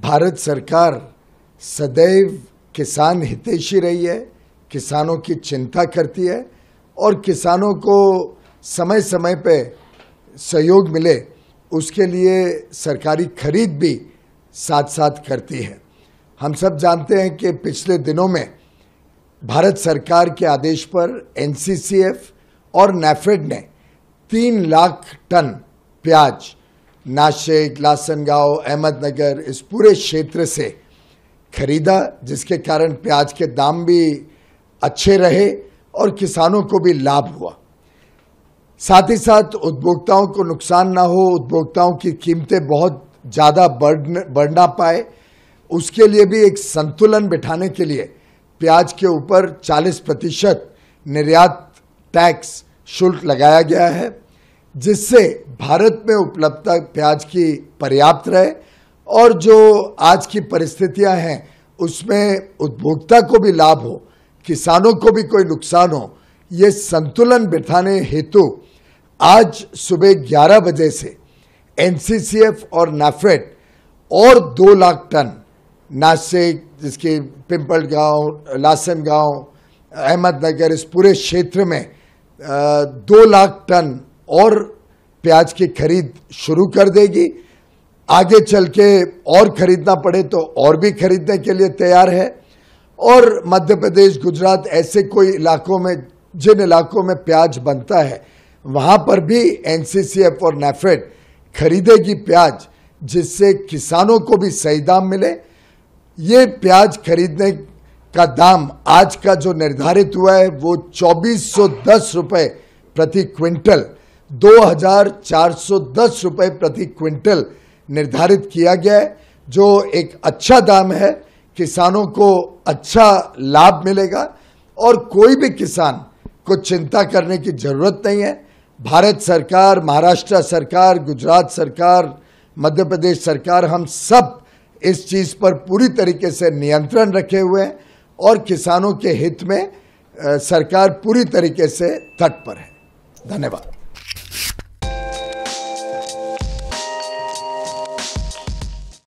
भारत सरकार सदैव किसान हितेशी रही है किसानों की चिंता करती है और किसानों को समय समय पे सहयोग मिले उसके लिए सरकारी खरीद भी साथ साथ करती है हम सब जानते हैं कि पिछले दिनों में भारत सरकार के आदेश पर एनसीसीएफ और नेफेड ने तीन लाख टन प्याज नाशिक लासनगांव अहमदनगर इस पूरे क्षेत्र से खरीदा जिसके कारण प्याज के दाम भी अच्छे रहे और किसानों को भी लाभ हुआ साथ ही साथ उपभोक्ताओं को नुकसान ना हो उपभोक्ताओं की कीमतें बहुत ज़्यादा बढ़ बढ़ ना पाए उसके लिए भी एक संतुलन बिठाने के लिए प्याज के ऊपर 40 प्रतिशत निर्यात टैक्स शुल्क लगाया गया है जिससे भारत में उपलब्धता प्याज की पर्याप्त रहे और जो आज की परिस्थितियां हैं उसमें उपभोक्ता को भी लाभ हो किसानों को भी कोई नुकसान हो ये संतुलन बिठाने हेतु आज सुबह 11 बजे से एनसीसीएफ और नाफेड और दो लाख टन नासिक जिसके पिंपल गांव लासन गांव अहमदनगर इस पूरे क्षेत्र में दो लाख टन और प्याज की खरीद शुरू कर देगी आगे चल के और खरीदना पड़े तो और भी खरीदने के लिए तैयार है और मध्य प्रदेश गुजरात ऐसे कोई इलाकों में जिन इलाकों में प्याज बनता है वहाँ पर भी एन और नेफेड खरीदेगी प्याज जिससे किसानों को भी सही दाम मिले ये प्याज खरीदने का दाम आज का जो निर्धारित हुआ है वो 2410 रुपए प्रति क्विंटल 2,410 रुपए प्रति क्विंटल निर्धारित किया गया है जो एक अच्छा दाम है किसानों को अच्छा लाभ मिलेगा और कोई भी किसान को चिंता करने की ज़रूरत नहीं है भारत सरकार महाराष्ट्र सरकार गुजरात सरकार मध्य प्रदेश सरकार हम सब इस चीज़ पर पूरी तरीके से नियंत्रण रखे हुए हैं और किसानों के हित में सरकार पूरी तरीके से तट पर है धन्यवाद